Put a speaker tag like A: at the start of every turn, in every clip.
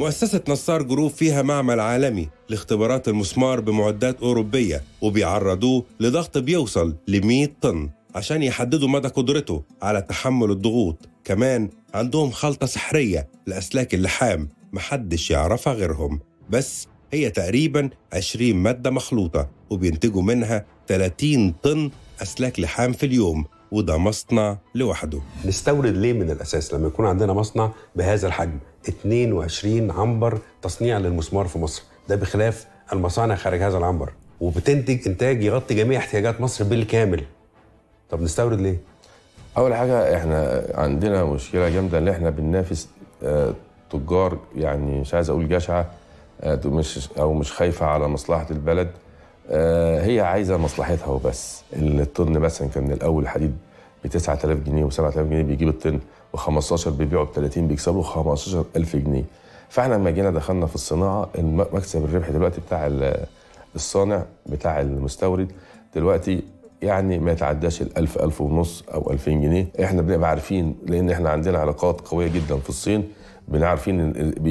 A: مؤسسة نصار جروب فيها معمل عالمي لاختبارات المسمار بمعدات أوروبية وبيعرضوه لضغط بيوصل ل 100 طن عشان يحددوا مدى قدرته على تحمل الضغوط كمان عندهم خلطة سحرية لأسلاك اللحام محدش يعرفها غيرهم بس هي تقريبا 20 مادة مخلوطة وبينتجوا منها 30 طن أسلاك لحام في اليوم وده مصنع لوحده نستورد ليه من الأساس لما يكون عندنا مصنع بهذا الحجم 22 عنبر تصنيع للمسمار في مصر ده بخلاف المصانع خارج هذا العنبر وبتنتج إنتاج يغطي جميع احتياجات مصر بالكامل طب نستورد ليه؟
B: أول حاجة إحنا عندنا مشكلة جامدة إن إحنا بننافس آه، تجار يعني مش عايز أقول جشعة آه، مش أو مش خايفة على مصلحة البلد آه، هي عايزه مصلحتها وبس الطن مثلا كان من الاول الحديد ب 9000 جنيه و7000 جنيه بيجيب الطن و15 بيبيعه ب 30 بيكسبوا 15000 جنيه فاحنا لما جينا دخلنا في الصناعه مكسب الربح دلوقتي بتاع الصانع بتاع المستورد دلوقتي يعني ما يتعداش ال 1000 1000 ونص او 2000 جنيه احنا بنبقى عارفين لان احنا عندنا علاقات قويه جدا في الصين بنعرفين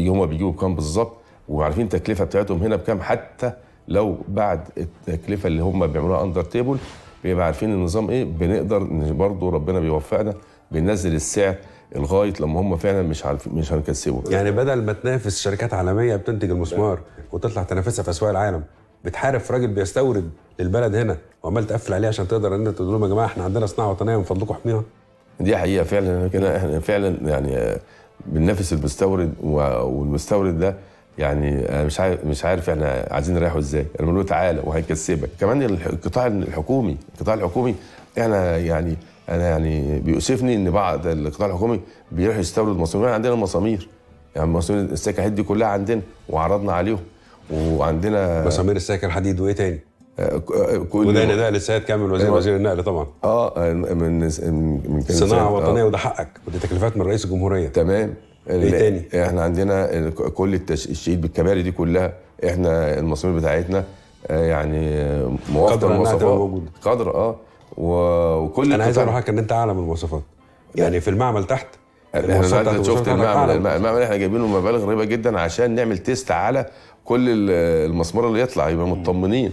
B: هم بيجيبوا بكام بالظبط وعارفين التكلفه بتاعتهم هنا بكام حتى لو بعد التكلفه اللي هم بيعملوها اندر تيبل بيبقى عارفين النظام ايه بنقدر برضه ربنا بيوفقنا بننزل السعر لغايه لما هم فعلا مش عارفين مش هنكسبه
A: يعني بدل ما تنافس شركات عالميه بتنتج المسمار وتطلع تنافسها في اسواق العالم بتحارب راجل بيستورد للبلد هنا وعمال تقفل عليه عشان تقدر ان انت تقول لهم يا جماعه احنا عندنا صناعه وطنيه من فضلكم احميها
B: دي حقيقه فعلا احنا فعلا يعني بننافس المستورد والمستورد ده يعني مش عارف مش عارف احنا عايزين نريحه ازاي انا بقول له تعالى وهيكسبك كمان القطاع الحكومي القطاع الحكومي احنا يعني انا يعني بيؤسفني ان بعض القطاع الحكومي بيروح يستورد مصامير عندنا مصامير يعني مصامير السكه الحديد دي كلها عندنا وعرضنا عليهم وعندنا مسامير السكه الحديد وايه تاني؟ آه،
A: آه، كل وده نداء للسيد كامل وزير أيوة. وزير النقل طبعا
B: اه من من صناعه آه. وطنيه آه. وده حقك ودي تكلفات من رئيس الجمهوريه تمام إيه, ايه تاني؟ احنا عندنا كل التشييد بالكباري دي كلها احنا المصامير بتاعتنا آه، يعني موافقه المواصفات قدر اه وكل انا عايز اروح ان انت اعلى من المواصفات يعني في المعمل تحت احنا شفت المعمل المعمل احنا جايبين له مبالغ غريبه جدا عشان نعمل تيست على كل المسمار اللي يطلع يبقى مطمنين